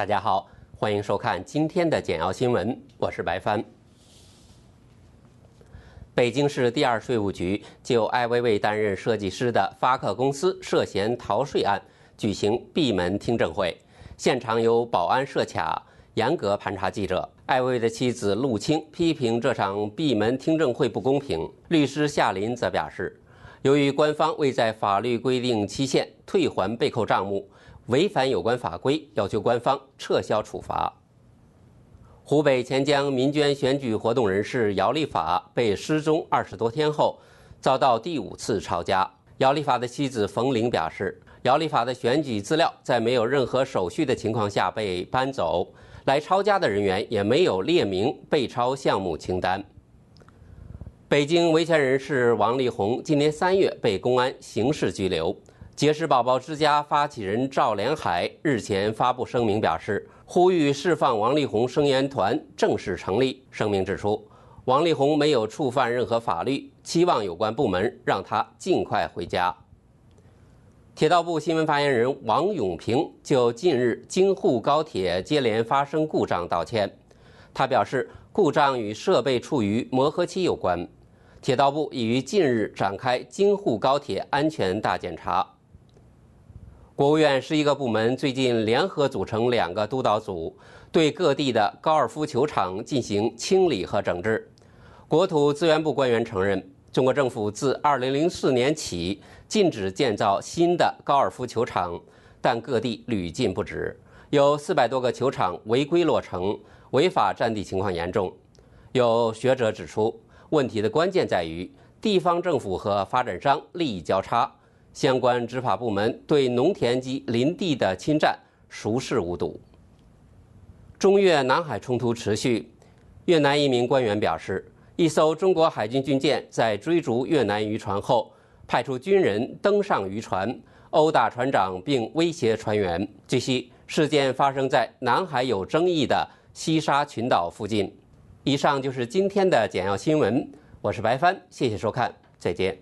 大家好，欢迎收看今天的简要新闻，我是白帆。北京市第二税务局就艾薇薇担任设计师的发克公司涉嫌逃税案举行闭门听证会，现场有保安设卡，严格盘查记者。艾薇薇的妻子陆青批评这场闭门听证会不公平，律师夏林则表示，由于官方未在法律规定期限退还被扣账目。违反有关法规，要求官方撤销处罚。湖北潜江民间选举活动人士姚立法被失踪二十多天后，遭到第五次抄家。姚立法的妻子冯玲表示，姚立法的选举资料在没有任何手续的情况下被搬走，来抄家的人员也没有列明被抄项目清单。北京维权人士王立红今年三月被公安刑事拘留。结石宝宝之家发起人赵连海日前发布声明，表示呼吁释放王力宏。声援团正式成立。声明指出，王力宏没有触犯任何法律，期望有关部门让他尽快回家。铁道部新闻发言人王勇平就近日京沪高铁接连发生故障道歉，他表示，故障与设备处于磨合期有关。铁道部已于近日展开京沪高铁安全大检查。国务院十一个部门最近联合组成两个督导组，对各地的高尔夫球场进行清理和整治。国土资源部官员承认，中国政府自2004年起禁止建造新的高尔夫球场，但各地屡禁不止，有400多个球场违规落成，违法占地情况严重。有学者指出，问题的关键在于地方政府和发展商利益交叉。相关执法部门对农田及林地的侵占熟视无睹。中越南海冲突持续，越南一名官员表示，一艘中国海军军舰在追逐越南渔船后，派出军人登上渔船，殴打船长并威胁船员。据悉，事件发生在南海有争议的西沙群岛附近。以上就是今天的简要新闻，我是白帆，谢谢收看，再见。